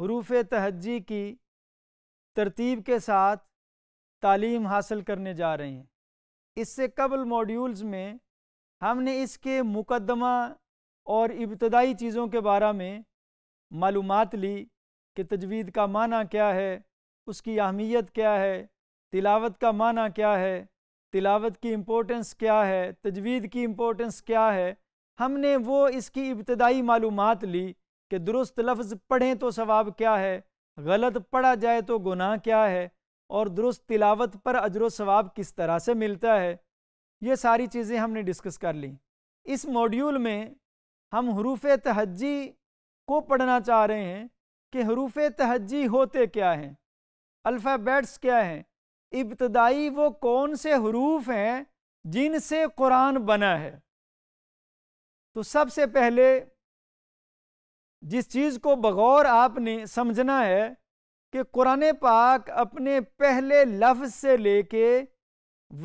हरूफ तहजी की तरतीब के साथ तालीम हासिल करने जा रहे हैं इससे कबल मॉड्यूल्स में हमने इसके मुकदमा और इब्तदाई चीज़ों के बारे में मालूम ली कि तजवीद का माना क्या है उसकी अहमियत क्या है तिलावत का माना क्या है तिलावत की इम्पोर्टेंस क्या है तजवीद की इम्पोर्टेंस क्या है हमने वो इसकी इब्तदाई मालूम ली कि दुरुस्त लफ्ज़ पढ़ें तो सवाब क्या है गलत पढ़ा जाए तो गुनाह क्या है और दुरुस्त तिलावत पर अजर सवाब किस तरह से मिलता है ये सारी चीज़ें हमने डिस्कस कर ली इस मॉड्यूल में हम हरूफ तहजी को पढ़ना चाह रहे हैं कि हरूफ तहजी होते क्या हैं अल्फ़ाबेट्स क्या हैं इब्तदाई वो कौन से हरूफ हैं जिनसे कुरान बना है तो सबसे पहले जिस चीज़ को बगौर आपने समझना है कि कुरान पाक अपने पहले लफ्ज़ से लेके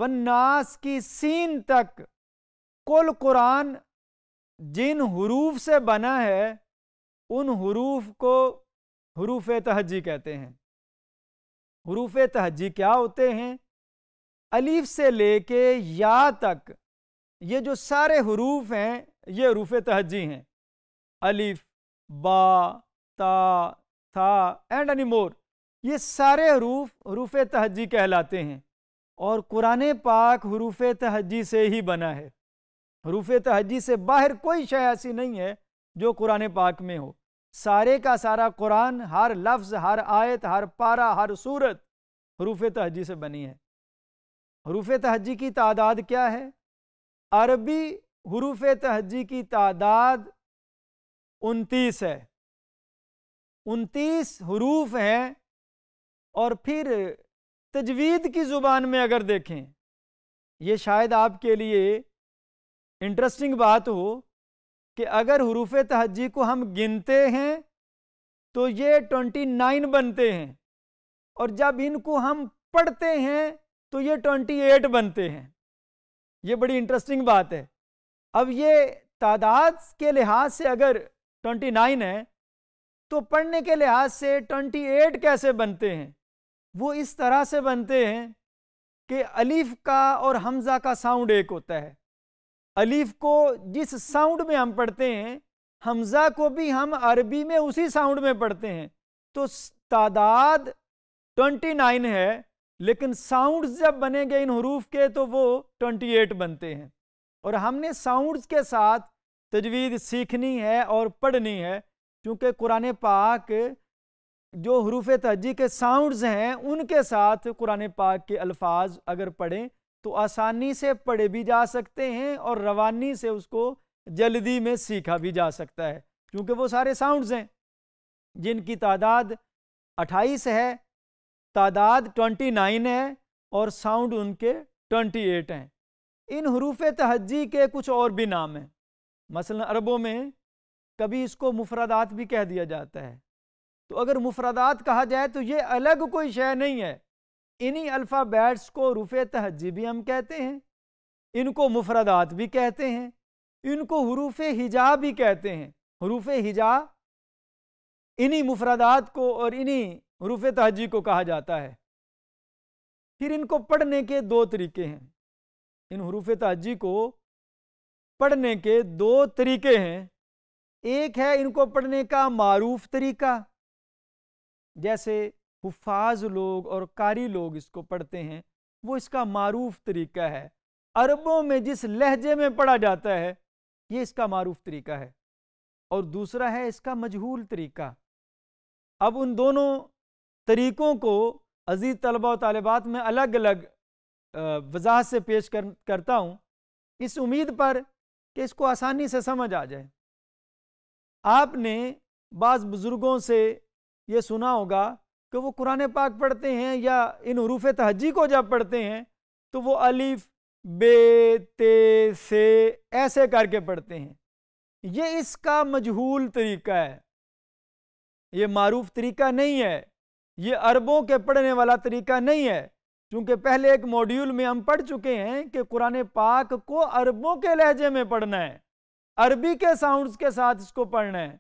वन्नास की सीन तक कुल कुरान जिन हरूफ से बना है उन हरूफ को हरूफ तहजी कहते हैं हरूफ तहजी क्या होते हैं अलीफ से लेके या तक ये जो सारे हरूफ हैं ये हरूफ तहजी हैं अलीफ बा ता था एंड एनी मोर ये सारे हरूफ हरूफ तहजी कहलाते हैं और कुरान पाक हरूफ तहजी से ही बना है हरूफ तहजी से बाहर कोई शय ऐसी नहीं है जो कुरान पाक में हो सारे का सारा कुरान हर लफ्ज़ हर आयत हर पारा हर सूरत हरूफ तहजी से बनी है हरूफ तहजी की तादाद क्या है अरबी हरूफ तहजी की तादाद उनतीस है उनतीस हरूफ हैं और फिर तजवीद की ज़ुबान में अगर देखें ये शायद आपके लिए इंटरेस्टिंग बात हो कि अगर हरूफ तहजी को हम गिनते हैं तो ये ट्वेंटी नाइन बनते हैं और जब इनको हम पढ़ते हैं तो ये ट्वेंटी एट बनते हैं ये बड़ी इंटरेस्टिंग बात है अब ये तादाद के लिहाज से अगर ट्वेंटी नाइन है तो पढ़ने के लिहाज से ट्वेंटी एट कैसे बनते हैं वो इस तरह से बनते हैं कि अलीफ का और हमज़ा का साउंड एक होता है अलीफ को जिस साउंड में हम पढ़ते हैं हमज़ा को भी हम अरबी में उसी साउंड में पढ़ते हैं तो तादाद ट्वेंटी नाइन है लेकिन साउंड्स जब बनेंगे इन हरूफ के तो वो ट्वेंटी एट बनते हैं और हमने साउंड्स के साथ तजवीज़ सीखनी है और पढ़नी है क्योंकि कुरान पाक जो हरूफ तहजी के साउंड्स हैं उनके साथ कुरान पाक के अल्फाज अगर पढ़ें तो आसानी से पढ़े भी जा सकते हैं और रवानी से उसको जल्दी में सीखा भी जा सकता है क्योंकि वो सारे साउंड्स हैं जिनकी तादाद अट्ठाईस है तादाद ट्वेंटी नाइन है और साउंड उनके ट्वेंटी एट हैं इन हरूफ तहजी के कुछ और भी नाम हैं मसलन अरबों में कभी इसको मुफरादात भी कह दिया जाता है तो अगर मुफरादात कहा जाए तो ये अलग कोई शय नहीं है इन्हीं अल्फ़ाबैट्स को रुफ़ तहजी भी हम कहते हैं इनको मुफरादात भी कहते हैं इनको हरूफ हिजा भी कहते हैं हरूफ हिजा इन्हीं मुफरादात को और इन्हीं हरूफ तहजी को कहा जाता है फिर इनको पढ़ने के दो तरीके हैं इन हरूफ तहजी को पढ़ने के दो तरीके हैं एक है इनको पढ़ने का मारूफ तरीका जैसे हुफाज लोग और कारी लोग इसको पढ़ते हैं वो इसका मारूफ तरीका है अरबों में जिस लहजे में पढ़ा जाता है ये इसका मारूफ तरीका है और दूसरा है इसका मजहूल तरीका अब उन दोनों तरीक़ों को अजीज़ तलबा तलबात में अलग अलग वजाहत से पेश कर करता हूँ इस उम्मीद पर कि इसको आसानी से समझ आ जाए आपने बाज़ बुज़ुर्गों से ये सुना होगा कि वो कुरान पाक पढ़ते हैं या इन हरूफ तहजी को जब पढ़ते हैं तो वो अलिफ बे ते से ऐसे करके पढ़ते हैं ये इसका मजहूल तरीका है ये मरूफ तरीका नहीं है ये अरबों के पढ़ने वाला तरीका नहीं है चूंकि पहले एक मॉड्यूल में हम पढ़ चुके हैं कि कुरान पाक को अरबों के लहजे में पढ़ना है अरबी के साउंड्स के साथ इसको पढ़ना है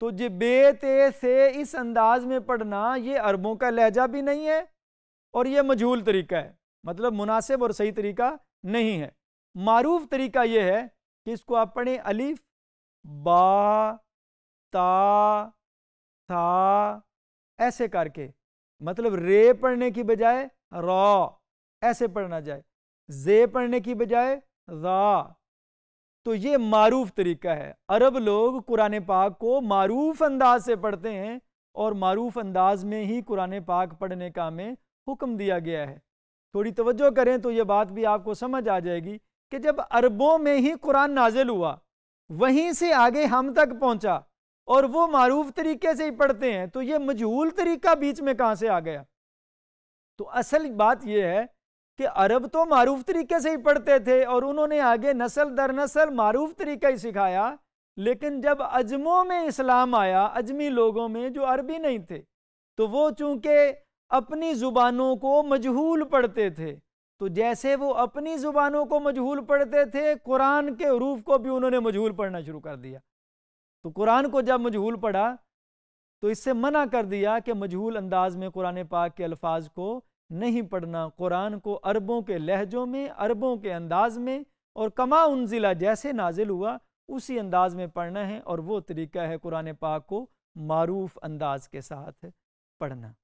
तो ये बेते से इस अंदाज में पढ़ना ये अरबों का लहजा भी नहीं है और ये मजहूल तरीका है मतलब मुनासिब और सही तरीका नहीं है मारूफ तरीका ये है कि इसको आप पढ़ें अलीफ बा ता था ऐसे करके मतलब रे पढ़ने की बजाय रॉ ऐसे पढ़ना जाए जे पढ़ने की बजाय रा तो ये मारूफ तरीका है अरब लोग कुरान पाक को मारूफ अंदाज से पढ़ते हैं और मारूफ अंदाज में ही कुरान पाक पढ़ने का हमें हुक्म दिया गया है थोड़ी तवज्जो करें तो ये बात भी आपको समझ आ जाएगी कि जब अरबों में ही कुरान नाजिल हुआ वहीं से आगे हम तक पहुंचा और वो मारूफ तरीके से ही पढ़ते हैं तो ये मजहूल तरीका बीच में कहाँ से आ गया तो असल बात यह है कि अरब तो मारूफ तरीके से ही पढ़ते थे और उन्होंने आगे नसल दर नसल मारूफ तरीका ही सिखाया लेकिन जब अजमों में इस्लाम आया अजमी लोगों में जो अरबी नहीं थे तो वो चूंकि अपनी ज़ुबानों को मजहूल पढ़ते थे तो जैसे वो अपनी ज़ुबानों को मजहूल पढ़ते थे कुरान के रूफ़ को भी उन्होंने मजहूल पढ़ना शुरू कर दिया तो कुरान को जब मजहूल पढ़ा तो इससे मना कर दिया कि मजहूल अंदाज में कुरान पाक के अल्फाज को नहीं पढ़ना कुरान को अरबों के लहजों में अरबों के अंदाज में और कमा ज़िला जैसे नाजिल हुआ उसी अंदाज में पढ़ना है और वो तरीका है कुरान पाक को मरूफ अंदाज के साथ पढ़ना